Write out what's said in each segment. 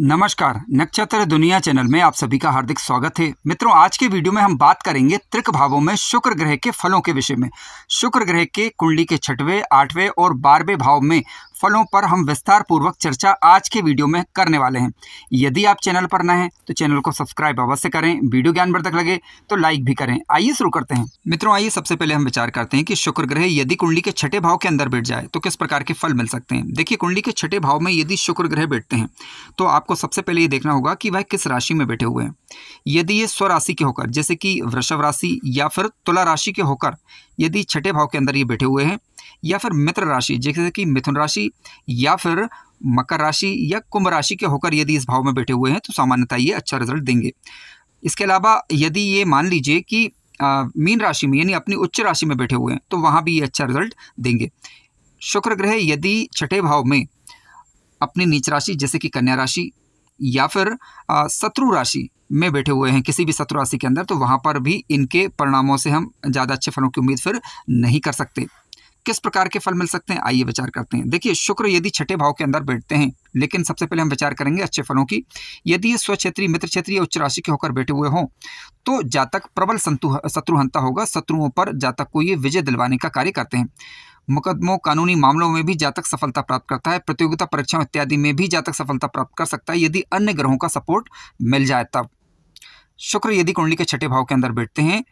नमस्कार नक्षत्र दुनिया चैनल में आप सभी का हार्दिक स्वागत है मित्रों आज के वीडियो में हम बात करेंगे त्रिक भावों में शुक्र ग्रह के फलों के विषय में शुक्र ग्रह के कुंडली के छठवें आठवें और बारहवें भाव में फलों पर हम विस्तार पूर्वक चर्चा आज के वीडियो में करने वाले हैं यदि आप चैनल पर नए हैं तो चैनल को सब्सक्राइब अवश्य करें वीडियो ज्ञानवर्धक लगे तो लाइक भी करें आइए शुरू करते हैं मित्रों आइए सबसे पहले हम विचार करते हैं कि शुक्र ग्रह यदि कुंडली के छठे भाव के अंदर बैठ जाए तो किस प्रकार के फल मिल सकते हैं देखिए कुंडली के छठे भाव में यदि शुक्र ग्रह बैठते हैं तो आपको सबसे पहले ये देखना होगा कि वह किस राशि में बैठे हुए हैं यदि ये स्वराशि के होकर जैसे कि वृषभ राशि या फिर तुला राशि के होकर यदि छठे भाव के अंदर ये बैठे हुए हैं या फिर मित्र राशि जैसे कि मिथुन राशि या फिर मकर राशि या कुंभ राशि के होकर यदि इस भाव में बैठे हुए हैं तो सामान्यतः ये अच्छा रिजल्ट देंगे इसके अलावा यदि ये मान लीजिए कि मीन राशि में यानी अपनी उच्च राशि में बैठे हुए हैं तो वहाँ भी ये अच्छा रिजल्ट देंगे शुक्र ग्रह यदि छठे भाव में अपनी नीच राशि जैसे कि कन्या राशि या फिर शत्रु राशि में बैठे हुए हैं किसी भी शत्रु राशि के अंदर तो वहाँ पर भी इनके परिणामों से हम ज़्यादा अच्छे फलों की उम्मीद फिर नहीं कर सकते किस प्रकार के फल मिल सकते हैं आइए विचार करते हैं देखिए शुक्र यदि छठे भाव के अंदर बैठते हैं लेकिन सबसे पहले हम विचार करेंगे अच्छे फलों की यदि ये स्वक्षेत्रीय मित्र क्षेत्रीय उच्च राशि के होकर बैठे हुए हों तो जातक प्रबल शत्रुहंता होगा शत्रुओं पर जातक को ये विजय दिलवाने का कार्य करते हैं मुकदमों कानूनी मामलों में भी जातक सफलता प्राप्त करता है प्रतियोगिता परीक्षाओं इत्यादि में भी जातक सफलता प्राप्त कर सकता है यदि अन्य ग्रहों का सपोर्ट मिल जाए तब शुक्र यदि कुंडली के छठे भाव के अंदर बैठते हैं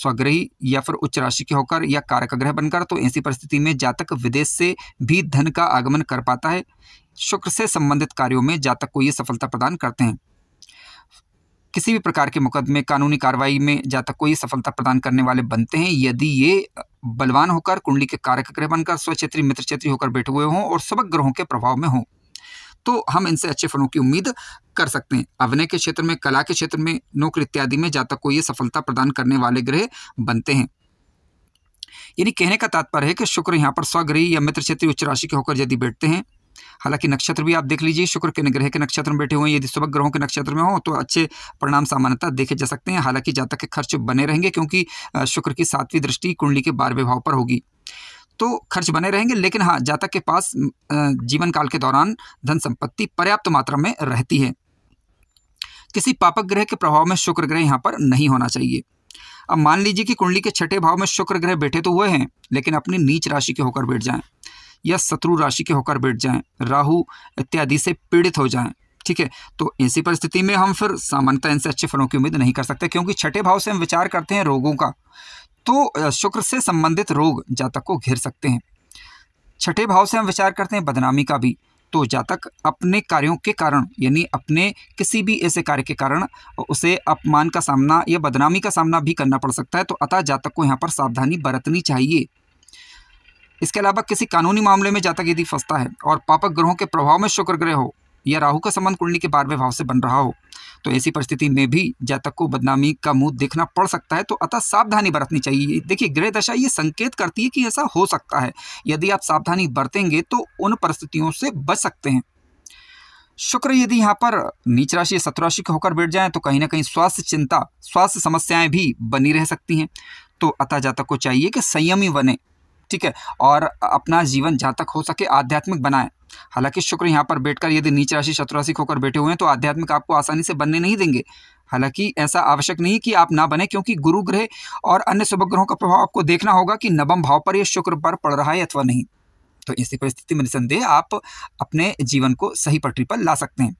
स्वग्रही या फिर उच्च राशि के होकर या कारक ग्रह बनकर तो ऐसी परिस्थिति में जातक विदेश से भी धन का आगमन कर पाता है शुक्र से संबंधित कार्यों में जातक को ये सफलता प्रदान करते हैं किसी भी प्रकार के मुकदमे कानूनी कार्रवाई में जातक को ये सफलता प्रदान करने वाले बनते हैं यदि ये बलवान होकर कुंडली के कारक ग्रह बनकर स्वक्षेत्री मित्र क्षेत्री होकर बैठे हुए हों और सबक ग्रहों के प्रभाव में हों तो हम इनसे अच्छे फलों की उम्मीद कर सकते हैं अभिनय के क्षेत्र में कला के क्षेत्र में नौकरी इत्यादि में जातक को ये सफलता प्रदान करने वाले ग्रह बनते हैं यानी कहने का तात्पर्य है कि शुक्र यहाँ पर स्वग्रही या मित्र क्षेत्रीय उच्च राशि के होकर यदि बैठते हैं हालांकि नक्षत्र भी आप देख लीजिए शुक्र के ग्रह के नक्षत्र में बैठे हुए हैं यदि सुबह ग्रहों के नक्षत्र में हो तो अच्छे परिणाम सामान्यता देखे जा सकते हैं हालांकि जातक के खर्च बने रहेंगे क्योंकि शुक्र की सातवीं दृष्टि कुंडली के बारहवें भाव पर होगी तो खर्च बने रहेंगे लेकिन हाँ जातक के पास जीवन काल के दौरान धन संपत्ति पर्याप्त मात्रा में रहती है किसी पापक ग्रह के प्रभाव में शुक्र ग्रह यहाँ पर नहीं होना चाहिए अब मान लीजिए कि कुंडली के छठे भाव में शुक्र ग्रह बैठे तो हुए हैं लेकिन अपनी नीच राशि के होकर बैठ जाएं या शत्रु राशि के होकर बैठ जाएं राहु इत्यादि से पीड़ित हो जाएं ठीक है तो ऐसी परिस्थिति में हम फिर सामान्यतः इनसे अच्छे फलों की उम्मीद नहीं कर सकते क्योंकि छठे भाव से हम विचार करते हैं रोगों का तो शुक्र से संबंधित रोग जातक को घेर सकते हैं छठे भाव से हम विचार करते हैं बदनामी का भी तो जातक अपने कार्यों के कारण यानी अपने किसी भी ऐसे कार्य के कारण उसे अपमान का सामना या बदनामी का सामना भी करना पड़ सकता है तो अतः जातक को यहाँ पर सावधानी बरतनी चाहिए इसके अलावा किसी कानूनी मामले में जातक यदि फंसता है और पापक ग्रहों के प्रभाव में शुक्र ग्रह हो या राहु का संबंध कुंडली के बारहवें भाव से बन रहा हो तो ऐसी परिस्थिति में भी जातक को बदनामी का मुंह देखना पड़ सकता है तो अतः सावधानी बरतनी चाहिए देखिए गृह दशा ये संकेत करती है कि ऐसा हो सकता है यदि आप सावधानी बरतेंगे तो उन परिस्थितियों से बच सकते हैं शुक्र यदि यहाँ पर नीच राशि या सत्र राशि के होकर बैठ जाए तो कहीं ना कहीं स्वास्थ्य चिंता स्वास्थ्य समस्याएं भी बनी रह सकती हैं तो अतः जातक को चाहिए कि संयमी बने ठीक है और अपना जीवन जातक तक हो सके आध्यात्मिक बनाए हालांकि शुक्र यहाँ पर बैठकर यदि नीच राशि शत्रु राशि खोकर बैठे हुए हैं तो आध्यात्मिक आपको आसानी से बनने नहीं देंगे हालांकि ऐसा आवश्यक नहीं कि आप ना बने क्योंकि गुरु ग्रह और अन्य शुभ ग्रहों का प्रभाव आपको देखना होगा कि नवम भाव पर यह शुक्र पर पड़ रहा है अथवा नहीं तो ऐसी परिस्थिति में निसंदेह आप अपने जीवन को सही पटरी पर ला सकते हैं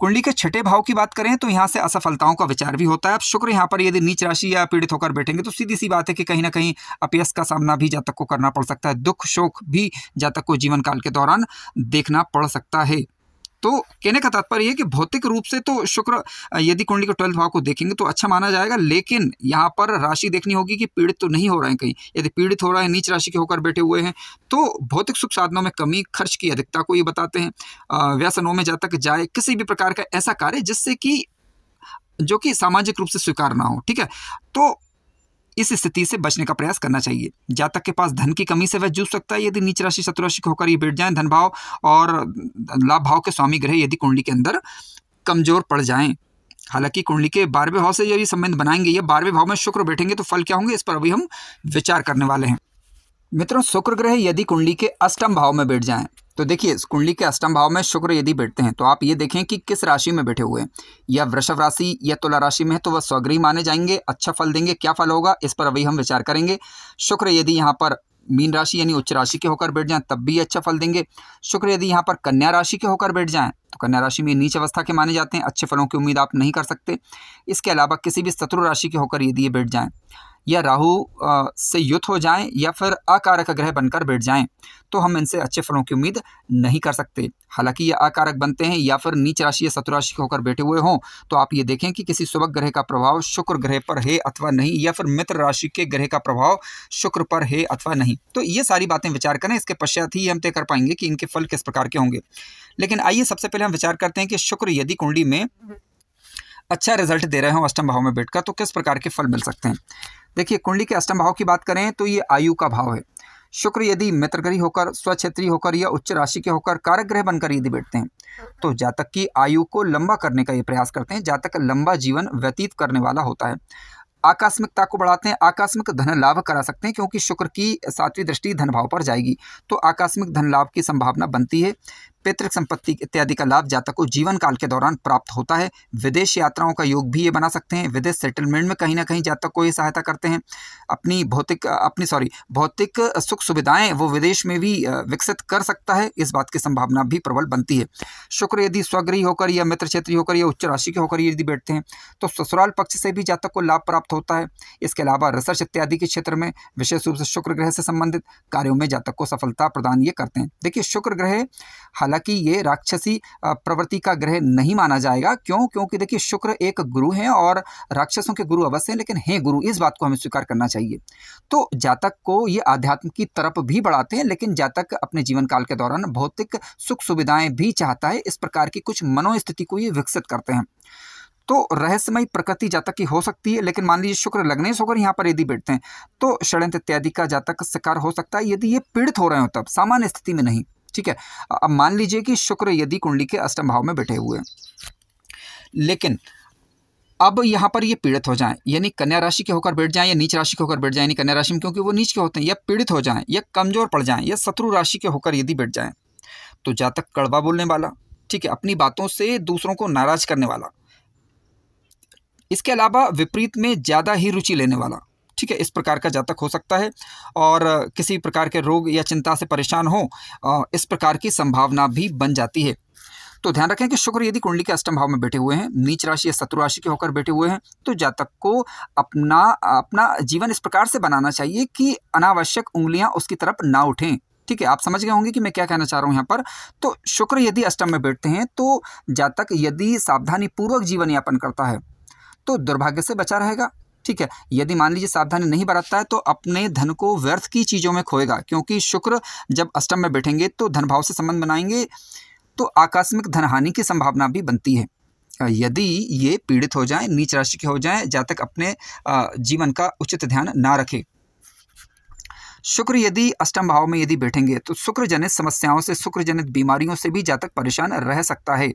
कुंडली के छठे भाव की बात करें तो यहाँ से असफलताओं का विचार भी होता है अब शुक्र यहाँ पर यदि नीच राशि या पीड़ित होकर बैठेंगे तो सीधी सी बात है कि कहीं ना कहीं अपयस का सामना भी जातक को करना पड़ सकता है दुख शोक भी जातक को जीवन काल के दौरान देखना पड़ सकता है तो कहने का तात्पर्य है कि भौतिक रूप से तो शुक्र यदि कुंडली के ट्वेल्थ भाव को देखेंगे तो अच्छा माना जाएगा लेकिन यहाँ पर राशि देखनी होगी कि पीड़ित तो नहीं हो रहे हैं कहीं यदि पीड़ित हो रहे हैं नीच राशि के होकर बैठे हुए हैं तो भौतिक सुख साधनों में कमी खर्च की अधिकता को ये बताते हैं व्यसनों में जातक जाए किसी भी प्रकार का ऐसा कार्य जिससे कि जो कि सामाजिक रूप से स्वीकार ना हो ठीक है तो इस स्थिति से बचने का प्रयास करना चाहिए जातक के पास धन की कमी से वह जूझ सकता है यदि नीच राशि शत्रराशि होकर ये बैठ जाए धन भाव और लाभ भाव के स्वामी ग्रह यदि कुंडली के अंदर कमजोर पड़ जाए हालांकि कुंडली के बारहवें भाव से यदि संबंध बनाएंगे या बारहवें भाव में शुक्र बैठेंगे तो फल क्या होंगे इस पर अभी हम विचार करने वाले हैं मित्रों शुक्र ग्रह यदि कुंडली के अष्टम भाव में बैठ जाएं तो देखिए कुंडली के अष्टम भाव में शुक्र यदि बैठते हैं तो आप ये देखें कि किस राशि में बैठे हुए हैं या वृषभ राशि या तुला राशि में है तो वह स्वगृह माने जाएंगे अच्छा फल देंगे क्या फल होगा इस पर अभी हम विचार करेंगे शुक्र यदि यहाँ पर मीन राशि यानी उच्च राशि के होकर बैठ जाएं तब भी अच्छा फल देंगे शुक्र यदि यहाँ पर कन्या राशि के होकर बैठ जाएं तो कन्या राशि में नीच अवस्था के माने जाते हैं अच्छे फलों की उम्मीद आप नहीं कर सकते इसके अलावा किसी भी शत्रु राशि के होकर यदि ये बैठ जाएं या राहु से युद्ध हो जाएं या फिर अकारक ग्रह बनकर बैठ जाएं तो हम इनसे अच्छे फलों की उम्मीद नहीं कर सकते हालांकि ये अकारक बनते हैं या फिर नीच राशि या शत्रु राशि होकर बैठे हुए हों तो आप ये देखें कि किसी सुबह ग्रह का प्रभाव शुक्र ग्रह पर है अथवा नहीं या फिर मित्र राशि के ग्रह का प्रभाव शुक्र पर है अथवा नहीं तो ये सारी बातें विचार करें इसके पश्चात ही हम तय कर पाएंगे कि इनके फल किस प्रकार के होंगे लेकिन आइए सबसे पहले हम विचार करते हैं कि शुक्र यदि कुंडली में अच्छा रिजल्ट दे रहे हो अष्टम भाव में बैठकर तो किस प्रकार के फल मिल सकते हैं देखिए कुंडली के अष्टम भाव की बात करें तो ये आयु का भाव है शुक्र यदि मित्रगृह होकर क्षेत्रीय होकर या उच्च राशि के होकर कारक ग्रह बनकर यदि बैठते हैं तो जातक की आयु को लंबा करने का ये प्रयास करते हैं जातक लंबा जीवन व्यतीत करने वाला होता है आकस्मिकता को बढ़ाते हैं आकस्मिक धन लाभ करा सकते हैं क्योंकि शुक्र की सातवीं दृष्टि धन भाव पर जाएगी तो आकस्मिक धन लाभ की संभावना बनती है पैतृक संपत्ति इत्यादि का लाभ जातक को जीवन काल के दौरान प्राप्त होता है विदेश यात्राओं का योग भी ये बना सकते हैं विदेश सेटलमेंट में कहीं ना कहीं जातक को ये सहायता करते हैं अपनी भौतिक अपनी सॉरी भौतिक सुख सुविधाएं वो विदेश में भी विकसित कर सकता है इस बात की संभावना भी प्रबल बनती है शुक्र यदि स्वगृही होकर या मित्र क्षेत्रीय होकर या उच्च राशि के होकर यदि बैठते हैं तो ससुराल पक्ष से भी जातक को लाभ प्राप्त होता है इसके अलावा रिसर्च इत्यादि के क्षेत्र में विशेष रूप से शुक्र ग्रह से संबंधित कार्यों में जातक को सफलता प्रदान ये करते हैं देखिए शुक्र ग्रह हालांकि ये राक्षसी प्रवृत्ति का ग्रह नहीं माना जाएगा क्यों क्योंकि देखिए शुक्र एक गुरु हैं और राक्षसों के गुरु अवश्य हैं लेकिन हैं गुरु इस बात को हमें स्वीकार करना चाहिए तो जातक को ये आध्यात्म की तरफ भी बढ़ाते हैं लेकिन जातक अपने जीवन काल के दौरान भौतिक सुख सुविधाएं भी चाहता है इस प्रकार की कुछ मनोस्थिति को ये विकसित करते हैं तो रहस्यमय प्रकृति जातक की हो सकती है लेकिन मान लीजिए शुक्र लगने से होकर यहाँ पर यदि बैठते हैं तो षडयंत्र इत्यादि का जातक शिकार हो सकता है यदि ये पीड़ित हो रहे हो तब सामान्य स्थिति में नहीं ठीक है अब मान लीजिए कि शुक्र यदि कुंडली के अष्टम भाव में बैठे हुए लेकिन अब यहाँ पर ये पीड़ित हो जाएं यानी कन्या राशि के होकर बैठ जाएं या नीच राशि के होकर बैठ जाएं यानी कन्या राशि में क्योंकि वो नीच के होते हैं या पीड़ित हो जाएं या कमजोर पड़ जाएं या शत्रु राशि के होकर यदि बैठ जाएं तो जातक कड़वा बोलने वाला ठीक है अपनी बातों से दूसरों को नाराज करने वाला इसके अलावा विपरीत में ज़्यादा ही रुचि लेने वाला ठीक है इस प्रकार का जातक हो सकता है और किसी प्रकार के रोग या चिंता से परेशान हो इस प्रकार की संभावना भी बन जाती है तो ध्यान रखें कि शुक्र यदि कुंडली के अष्टम भाव में बैठे हुए हैं नीच राशि या शत्रु राशि के होकर बैठे हुए हैं तो जातक को अपना अपना जीवन इस प्रकार से बनाना चाहिए कि अनावश्यक उंगलियां उसकी तरफ ना उठें ठीक है आप समझ गए होंगे कि मैं क्या कहना चाह रहा हूँ यहाँ पर तो शुक्र यदि अष्टम में बैठते हैं तो जातक यदि सावधानी पूर्वक जीवन यापन करता है तो दुर्भाग्य से बचा रहेगा ठीक है यदि मान लीजिए सावधानी नहीं बरतता है तो अपने धन को व्यर्थ की चीज़ों में खोएगा क्योंकि शुक्र जब अष्टम में बैठेंगे तो धन भाव से संबंध बनाएंगे तो आकस्मिक हानि की संभावना भी बनती है यदि ये पीड़ित हो जाए नीच राशि के हो जाए जहाँ तक अपने जीवन का उचित ध्यान ना रखें शुक्र यदि अष्टम भाव में यदि बैठेंगे तो शुक्र जनित समस्याओं से शुक्र जनित बीमारियों से भी जातक परेशान रह सकता है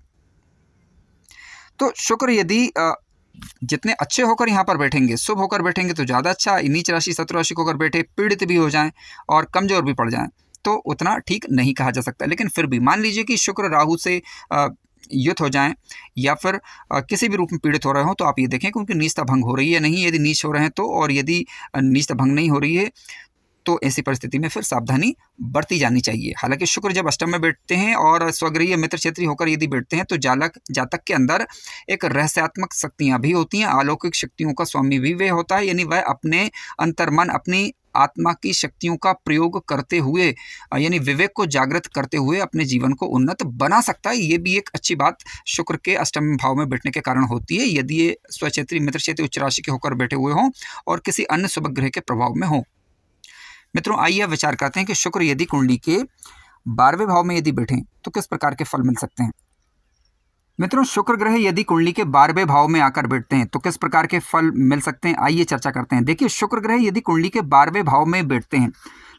तो शुक्र यदि जितने अच्छे होकर यहाँ पर बैठेंगे शुभ होकर बैठेंगे तो ज़्यादा अच्छा नीच राशि सत्र राशि को होकर बैठे पीड़ित भी हो जाएं और कमज़ोर भी पड़ जाएं तो उतना ठीक नहीं कहा जा सकता लेकिन फिर भी मान लीजिए कि शुक्र राहु से युद्ध हो जाएं या फिर किसी भी रूप में पीड़ित हो रहे हो तो आप ये देखें कि उनकी नीचता भंग हो रही है नहीं यदि नीच हो रहे हैं तो और यदि नीचता भंग नहीं हो रही है तो ऐसी परिस्थिति में फिर सावधानी बरती जानी चाहिए हालांकि शुक्र जब अष्टम में बैठते हैं और स्वगृह मित्र क्षेत्रीय होकर यदि बैठते हैं तो जालक जातक के अंदर एक रहस्यात्मक शक्तियाँ भी होती हैं अलौकिक शक्तियों का स्वामी भी वह होता है यानी वह अपने अंतर्मन अपनी आत्मा की शक्तियों का प्रयोग करते हुए यानी विवेक को जागृत करते हुए अपने जीवन को उन्नत बना सकता है ये भी एक अच्छी बात शुक्र के अष्टम भाव में बैठने के कारण होती है यदि ये स्वचेत्री मित्र क्षेत्र उच्च राशि के होकर बैठे हुए हों और किसी अन्य शुभ ग्रह के प्रभाव में हों मित्रों आइए अब विचार करते हैं कि शुक्र यदि कुंडली के बारहवें भाव में यदि बैठे तो किस प्रकार के फल मिल सकते हैं मित्रों शुक्र ग्रह यदि कुंडली के बारहवें भाव में आकर बैठते हैं तो किस प्रकार के फल मिल सकते हैं आइए चर्चा करते हैं देखिए शुक्र ग्रह यदि कुंडली के बारहवें भाव में बैठते हैं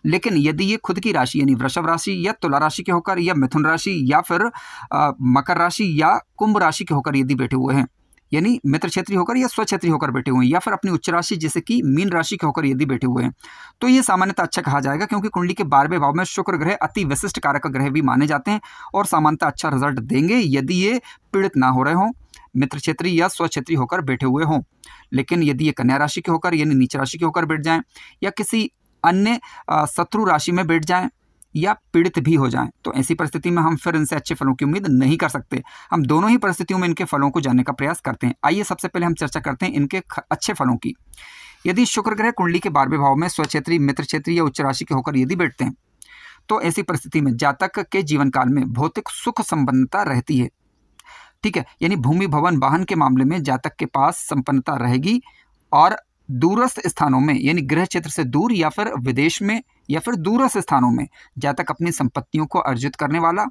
लेकिन यदि ये खुद की राशि यानी वृषभ राशि या तुला राशि के होकर या मिथुन राशि या फिर आ, मकर राशि या कुंभ राशि के होकर यदि बैठे हुए हैं यानी मित्र क्षेत्रीय होकर या स्वक्षेत्रीय होकर बैठे हुए हैं या फिर अपनी उच्च राशि जैसे कि मीन राशि के होकर यदि बैठे हुए हैं तो ये सामान्यतः अच्छा कहा जाएगा क्योंकि कुंडली के बारहवें भाव में शुक्र ग्रह अति विशिष्ट कारक ग्रह भी माने जाते हैं और सामान्यतः अच्छा रिजल्ट देंगे यदि ये पीड़ित ना हो रहे हों मित्र क्षेत्रीय या स्वक्षेत्रीय होकर बैठे हुए हों लेकिन यदि ये कन्या राशि के होकर यानी नीचे राशि के होकर बैठ जाएं या किसी अन्य शत्रु राशि में बैठ जाएं या पीड़ित भी हो जाएं तो ऐसी परिस्थिति में हम फिर इनसे अच्छे फलों की उम्मीद नहीं कर सकते हम दोनों ही परिस्थितियों में इनके फलों को जानने का प्रयास करते हैं आइए सबसे पहले हम चर्चा करते हैं इनके अच्छे फलों की यदि शुक्र ग्रह कुंडली के बारहवें भाव में स्वक्षेत्री मित्र क्षेत्रीय या उच्च राशि के होकर यदि बैठते हैं तो ऐसी परिस्थिति में जातक के जीवन काल में भौतिक सुख संपन्नता रहती है ठीक है यानी भूमि भवन वाहन के मामले में जातक के पास संपन्नता रहेगी और दूरस्थ स्थानों में यानी गृह क्षेत्र से दूर या फिर विदेश में या फिर दूरस्थ स्थानों में जा तक अपनी संपत्तियों को अर्जित करने वाला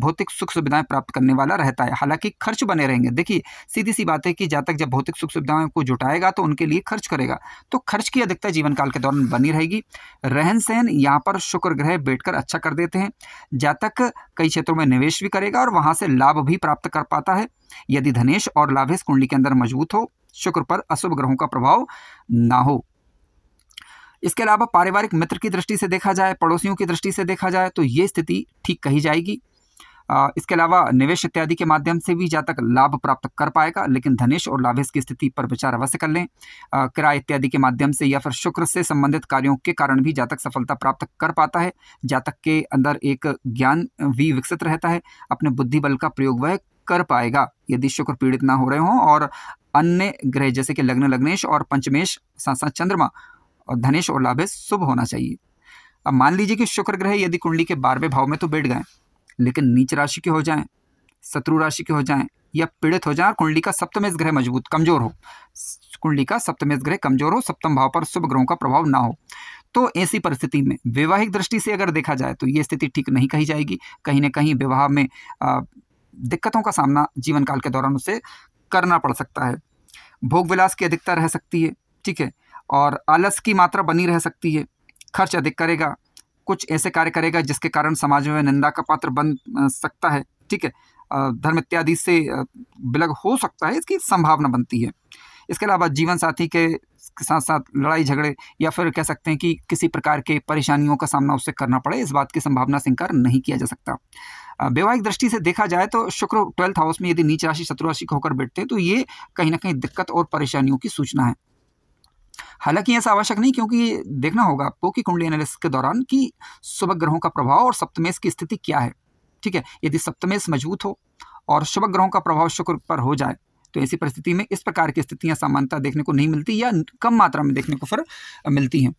भौतिक सुख सुविधाएं प्राप्त करने वाला रहता है हालांकि खर्च बने रहेंगे देखिए सीधी सी बात है कि जातक तक जब भौतिक सुख सुविधाओं को जुटाएगा तो उनके लिए खर्च करेगा तो खर्च की अधिकता जीवन काल के दौरान बनी रहेगी रहन सहन यहाँ पर शुक्र ग्रह बैठकर अच्छा कर देते हैं जातक तक कई क्षेत्रों में निवेश भी करेगा और वहाँ से लाभ भी प्राप्त कर पाता है यदि धनेश और लाभेश कुंडली के अंदर मजबूत हो शुक्र पर अशुभ ग्रहों का प्रभाव ना हो इसके अलावा पारिवारिक मित्र की दृष्टि से देखा जाए पड़ोसियों की दृष्टि से देखा जाए तो ये स्थिति ठीक कही जाएगी इसके अलावा निवेश इत्यादि के माध्यम से भी जातक लाभ प्राप्त कर पाएगा लेकिन धनेश और लाभेश की स्थिति पर विचार अवश्य कर लें किराए इत्यादि के माध्यम से या फिर शुक्र से संबंधित कार्यों के कारण भी जातक सफलता प्राप्त कर पाता है जातक के अंदर एक ज्ञान भी विकसित रहता है अपने बुद्धि बल का प्रयोग वह कर पाएगा यदि शुक्र पीड़ित ना हो रहे हों और अन्य ग्रह जैसे कि लग्न लग्नेश और पंचमेश साथ साथ चंद्रमा और धनेश और लाभेश शुभ होना चाहिए अब मान लीजिए कि शुक्र ग्रह यदि कुंडली के बारहवें भाव में तो बैठ गए लेकिन नीच राशि के हो जाएं शत्रु राशि के हो जाएं या पीड़ित हो जाए और कुंडली का सप्तमेश ग्रह मजबूत कमजोर हो कुंडली का सप्तमेश ग्रह कमजोर हो सप्तम भाव पर शुभ ग्रहों का प्रभाव ना हो तो ऐसी परिस्थिति में वैवाहिक दृष्टि से अगर देखा जाए तो ये स्थिति ठीक नहीं कही जाएगी कहीं ना कहीं विवाह में दिक्कतों का सामना जीवन काल के दौरान उसे करना पड़ सकता है भोग विलास की अधिकता रह सकती है ठीक है और आलस की मात्रा बनी रह सकती है खर्च अधिक करेगा कुछ ऐसे कार्य करेगा जिसके कारण समाज में निंदा का पात्र बन सकता है ठीक है धर्म इत्यादि से बिलग हो सकता है इसकी संभावना बनती है इसके अलावा जीवन साथी के के साथ साथ लड़ाई झगड़े या फिर कह सकते हैं कि किसी प्रकार के परेशानियों का सामना उससे करना पड़े इस बात की संभावना से इंकार नहीं किया जा सकता वैवाहिक दृष्टि से देखा जाए तो शुक्र ट्वेल्थ हाउस में यदि नीच राशि शत्रु राशि होकर बैठते हैं तो ये कहीं ना कहीं दिक्कत और परेशानियों की सूचना है हालांकि ऐसा आवश्यक नहीं क्योंकि देखना होगा आपको कि कुंडली एनालिसिस के दौरान कि शुभ ग्रहों का प्रभाव और सप्तमेश की स्थिति क्या है ठीक है यदि सप्तमेश मजबूत हो और शुभ ग्रहों का प्रभाव शुक्र पर हो जाए तो ऐसी परिस्थिति में इस प्रकार की स्थितियाँ सामान्यता देखने को नहीं मिलती या कम मात्रा में देखने को फिर मिलती हैं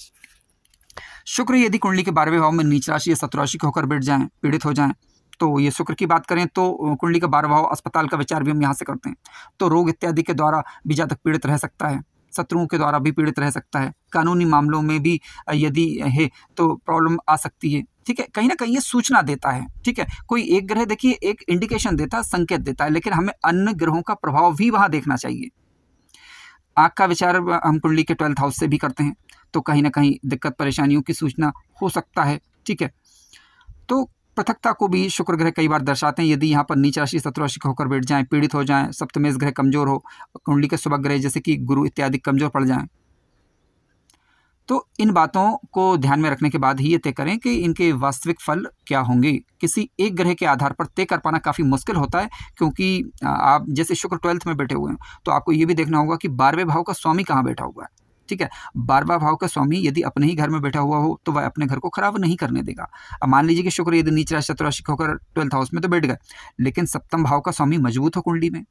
शुक्र यदि कुंडली के बारहवें भाव में नीच राशि या सतराशि के होकर बैठ जाए पीड़ित हो जाएँ तो ये शुक्र की बात करें तो कुंडली का बारह भाव अस्पताल का विचार भी हम यहाँ से करते हैं तो रोग इत्यादि के द्वारा भी जातक पीड़ित रह सकता है शत्रुओं के द्वारा भी पीड़ित रह सकता है कानूनी मामलों में भी यदि है तो प्रॉब्लम आ सकती है ठीक है कहीं ना कहीं ये सूचना देता है ठीक है कोई एक ग्रह देखिए एक इंडिकेशन देता है संकेत देता है लेकिन हमें अन्य ग्रहों का प्रभाव भी वहाँ देखना चाहिए आग का विचार हम कुंडली के ट्वेल्थ हाउस से भी करते हैं तो कहीं ना कहीं दिक्कत परेशानियों की सूचना हो सकता है ठीक है तो पृथकता को भी शुक्र ग्रह कई बार दर्शाते हैं यदि यहाँ पर नीच राशि सत्र राशि होकर बैठ जाएं पीड़ित हो जाएं सप्तमेश ग्रह कमजोर हो कुंडली के सुबह ग्रह जैसे कि गुरु इत्यादि कमजोर पड़ जाएं तो इन बातों को ध्यान में रखने के बाद ही ये तय करें कि इनके वास्तविक फल क्या होंगे किसी एक ग्रह के आधार पर तय कर पाना काफ़ी मुश्किल होता है क्योंकि आप जैसे शुक्र ट्वेल्थ में बैठे हुए हैं तो आपको ये भी देखना होगा कि बारहवें भाव का स्वामी कहाँ बैठा हुआ है ठीक है बारवा भाव का स्वामी यदि अपने ही घर में बैठा हुआ हो तो वह अपने घर को खराब नहीं करने देगा अब मान लीजिए कि शुक्र यदि नीच राशि चतुराशि होकर ट्वेल्थ हाउस में तो बैठ गए लेकिन सप्तम भाव का स्वामी मजबूत हो कुंडली में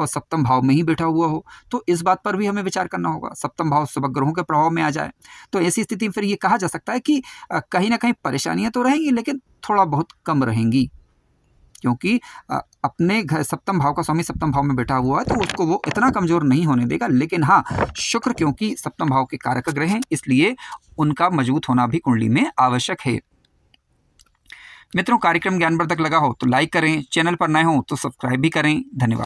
और सप्तम भाव में ही बैठा हुआ हो तो इस बात पर भी हमें विचार करना होगा सप्तम भाव सुबह ग्रहों के प्रभाव में आ जाए तो ऐसी स्थिति में फिर ये कहा जा सकता है कि कहीं ना कहीं परेशानियाँ तो रहेंगी लेकिन थोड़ा बहुत कम रहेंगी क्योंकि अपने घर सप्तम भाव का स्वामी सप्तम भाव में बैठा हुआ है तो उसको वो इतना कमज़ोर नहीं होने देगा लेकिन हाँ शुक्र क्योंकि सप्तम भाव के कारक ग्रह हैं इसलिए उनका मजबूत होना भी कुंडली में आवश्यक है मित्रों कार्यक्रम ज्ञानवर्धक लगा हो तो लाइक करें चैनल पर नए हो तो सब्सक्राइब भी करें धन्यवाद